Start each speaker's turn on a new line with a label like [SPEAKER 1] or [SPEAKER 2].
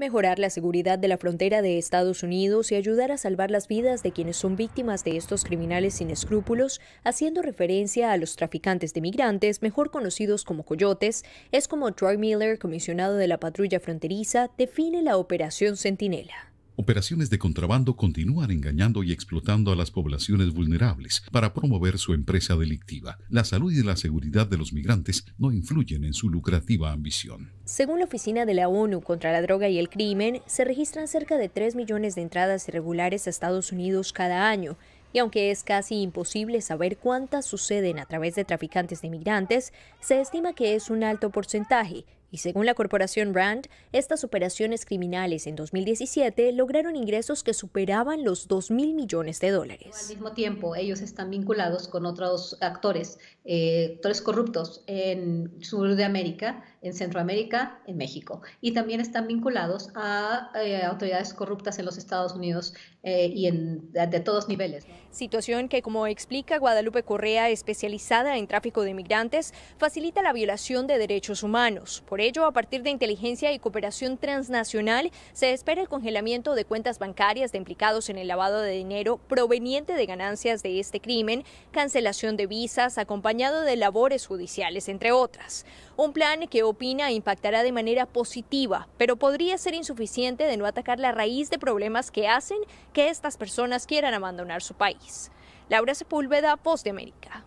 [SPEAKER 1] mejorar la seguridad de la frontera de Estados Unidos y ayudar a salvar las vidas de quienes son víctimas de estos criminales sin escrúpulos, haciendo referencia a los traficantes de migrantes, mejor conocidos como coyotes, es como Troy Miller, comisionado de la patrulla fronteriza, define la Operación Centinela
[SPEAKER 2] operaciones de contrabando continúan engañando y explotando a las poblaciones vulnerables para promover su empresa delictiva. La salud y la seguridad de los migrantes no influyen en su lucrativa ambición.
[SPEAKER 1] Según la Oficina de la ONU contra la Droga y el Crimen, se registran cerca de 3 millones de entradas irregulares a Estados Unidos cada año, y aunque es casi imposible saber cuántas suceden a través de traficantes de migrantes, se estima que es un alto porcentaje, y según la corporación Brand, estas operaciones criminales en 2017 lograron ingresos que superaban los 2 mil millones de
[SPEAKER 3] dólares. Al mismo tiempo, ellos están vinculados con otros actores, eh, actores corruptos en Sur de América, en Centroamérica, en México. Y también están vinculados a eh, autoridades corruptas en los Estados Unidos eh, y en, de, todos
[SPEAKER 1] niveles. Situación que, como explica Guadalupe Correa, especializada en tráfico de migrantes, facilita la violación de derechos humanos. Por ello, a partir de inteligencia y cooperación transnacional, se espera el congelamiento de cuentas bancarias de implicados en el lavado de dinero proveniente de ganancias de este crimen, cancelación de visas, acompañado de labores judiciales, entre otras. Un plan que opina impactará de manera positiva, pero podría ser insuficiente de no atacar la raíz de problemas que hacen que estas personas quieran abandonar su país. Laura Sepúlveda, Post de América.